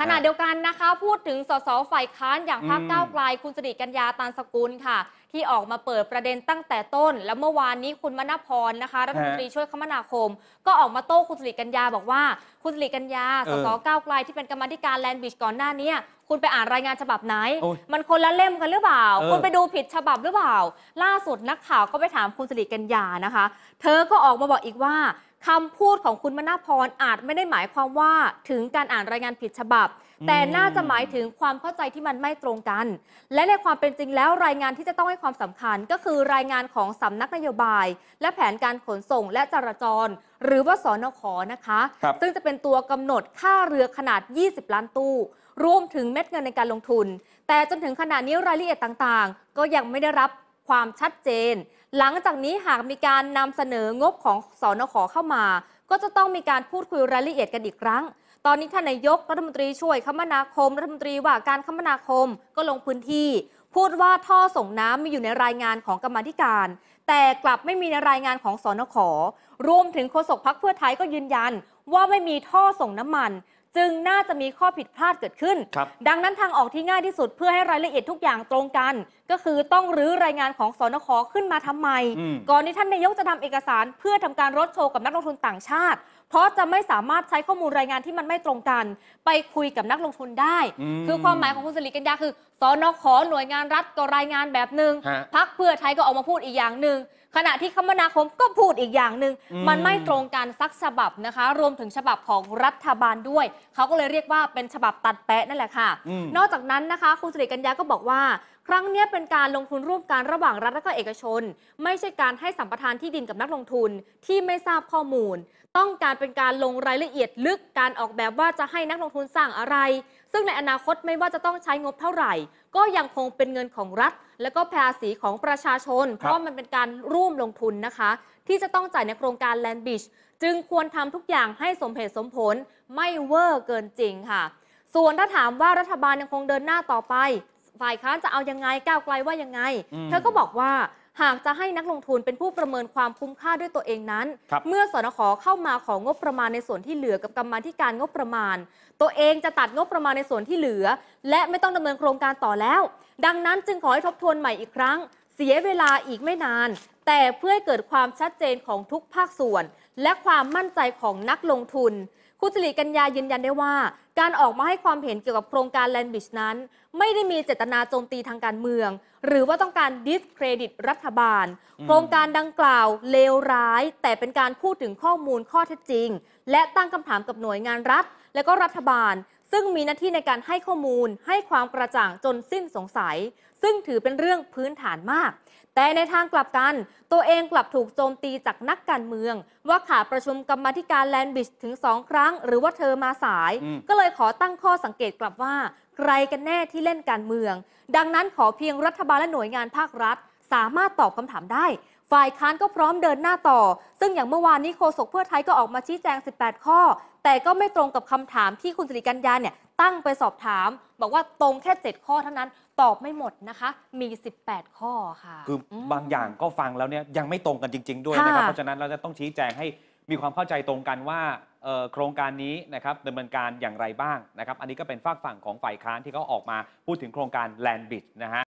ขณะเดียวกันนะคะพูดถึงสสฝ่ายค้านอย่างพรรคก้าวไกลคุณสิริกัญญาตานสกุลค่ะ ที่ออกมาเปิดประเด็นตั้งแต่ต้น แล้วเมื่อวานนี้คุณมณพรนะคะ รัฐมนตรีช่วยคมนาคม ก็ออกมาโต้คุณสิริกัญญาบอกว่าคุณสิริกัญญาสสก้าวไกลที่เป็นกรรมธิการแลนด์บิชก่อนหน้านี้คุณไปอ่านรายงานฉบับไหน มันคนละเล่มกันหรือเปล่าคุณไปดูผิดฉบับหรือเปล่า ล่าสุดนักข่าวก็ไปถามคุณสิริกัญญานะคะ เธอก็ออกมาบอกอีกว่าคำพูดของคุณมนาพรอาจไม่ได้หมายความว่าถึงการอ่านรายงานผิดฉบับ แต่น่าจะหมายถึงความเข้าใจที่มันไม่ตรงกัน และในความเป็นจริงแล้วรายงานที่จะต้องให้ความสำคัญก็คือรายงานของสำนักนโยบาย และแผนการขนส่ง และจราจร หรือว่าสอนขอนะคะคซึ่งจะเป็นตัวกำหนดค่าเรือขนาด 20 ล้านตู้รวมถึงเม็ดเงินในการลงทุน แต่จนถึงขณะนี้รายละเอียดต่างๆ ก็ยังไม่ได้รับความชัดเจนหลังจากนี้หากมีการนำเสนองบของสอนขอเข้ามา ก็จะต้องมีการพูดคุยรายละเอียดกันอีกครั้ง ตอนนี้ท่านนายก รัฐมนตรีช่วยคมนาคม รัฐมนตรีว่าการคมนาคมก็ลงพื้นที่ พูดว่าท่อส่งน้ำมีอยู่ในรายงานของกรรมธิการ แต่กลับไม่มีในรายงานของสอนขอรวมถึงโฆษกพักเพื่อไทยก็ยืนยันว่าไม่มีท่อส่งน้ำมันจึงน่าจะมีข้อผิดพลาดเกิดขึ้น ดังนั้นทางออกที่ง่ายที่สุดเพื่อให้รายละเอียดทุกอย่างตรงกัน ก็คือต้องรื้อรายงานของสอนคขึ้นมาทำไมก่อนที่ท่านนายกจะทำเอกสาร เพื่อทำการรถโชว์กับนักลงทุนต่างชาติ เพราะจะไม่สามารถใช้ข้อมูลรายงานที่มันไม่ตรงกัน ไปคุยกับนักลงทุนได้ คือความหมายของคุณสิริกัญญาคือสอนอขอหน่วยงานรัฐก็รายงานแบบหนึง่งพักเพื่อไทยก็ออกมาพูดอีกอย่างหนึ่ง ขณะที่คมนาคมก็พูดอีกอย่างหนึ่งมมันไม่ตรงกันซักฉบับนะคะ รวมถึงฉบับของรัฐบาลด้วย เขาก็เลยเรียกว่าเป็นฉบับตัดแปะนั่นแหละค่ะอนอกจากนั้นนะคะคุณสิริกัญญาก็บอกว่า ครั้งนี้เป็นการลงทุนร่วมกันระหว่างรัฐและก็เอกชน ไม่ใช่การให้สัมปทานที่ดินกับนักลงทุนที่ไม่ทราบข้อมูล ต้องการเป็นการลงรายละเอียดลึกการออกแบบว่าจะให้นักลงทุนสร้างอะไรซึ่งในอนาคตไม่ว่าจะต้องใช้งบเท่าไหร่ ก็ยังคงเป็นเงินของรัฐ และก็ภาษีของประชาชน เพราะมันเป็นการร่วมลงทุนนะคะ ที่จะต้องจ่ายในโครงการแลนด์บิชจึงควรทำทุกอย่างให้สมเหตุสมผลไม่เวอร์เกินจริงค่ะ ส่วนถ้าถามว่ารัฐบาลยังคงเดินหน้าต่อไป ฝ่ายค้านจะเอายังไง ก้าวไกลว่ายังไงเธอก็บอกว่าหากจะให้นักลงทุนเป็นผู้ประเมินความคุ้มค่าด้วยตัวเองนั้น เมื่อสนขเข้ามาของงบประมาณในส่วนที่เหลือกับกรรมาธิการงบประมาณ ตัวเองจะตัดงบประมาณในส่วนที่เหลือ และไม่ต้องดำเนินโครงการต่อแล้ว ดังนั้นจึงขอให้ทบทวนใหม่อีกครั้ง เสียเวลาอีกไม่นาน แต่เพื่อให้เกิดความชัดเจนของทุกภาคส่วน และความมั่นใจของนักลงทุนคุณสิริกัญญายืนยันได้ว่าการออกมาให้ความเห็นเกี่ยวกับโครงการแลนบิชนั้น ไม่ได้มีเจตนาโจมตีทางการเมือง หรือว่าต้องการดิสเครดิตรัฐบาล โครงการดังกล่าวเลวร้าย แต่เป็นการพูดถึงข้อมูลข้อเท็จจริง และตั้งคำถามกับหน่วยงานรัฐ และก็รัฐบาลซึ่งมีหน้าที่ในการให้ข้อมูลให้ความกระจ่างจนสิ้นสงสัย ซึ่งถือเป็นเรื่องพื้นฐานมาก แต่ในทางกลับกันตัวเองกลับถูกโจมตีจากนักการเมือง ว่าขาดประชุมกรรมธิการแลนบิชถึงสองครั้ง หรือว่าเธอมาสาย ก็เลยขอตั้งข้อสังเกตกลับว่าใครกันแน่ที่เล่นการเมือง ดังนั้นขอเพียงรัฐบาลและหน่วยงานภาครัฐสามารถตอบคำถามได้ ฝ่ายค้านก็พร้อมเดินหน้าต่อ ซึ่งอย่างเมื่อวานนี้โฆษกเพื่อไทยก็ออกมาชี้แจง 18 ข้อ แต่ก็ไม่ตรงกับคำถามที่คุณสิริกัญญาเนี่ยตั้งไปสอบถาม บอกว่าตรงแค่ 7 ข้อเท่านั้นตอบไม่หมดนะคะ มี 18 ข้อค่ะคือบางอย่างก็ฟังแล้วเนี่ยยังไม่ตรงกันจริงๆด้วยนะครับ เพราะฉะนั้นเราจะต้องชี้แจงให้มีความเข้าใจตรงกันว่าโครงการนี้นะครับดำเนินการอย่างไรบ้างนะครับอันนี้ก็เป็นฝากฝั่งของฝ่ายค้านที่เขาออกมาพูดถึงโครงการแลนบิดนะฮะ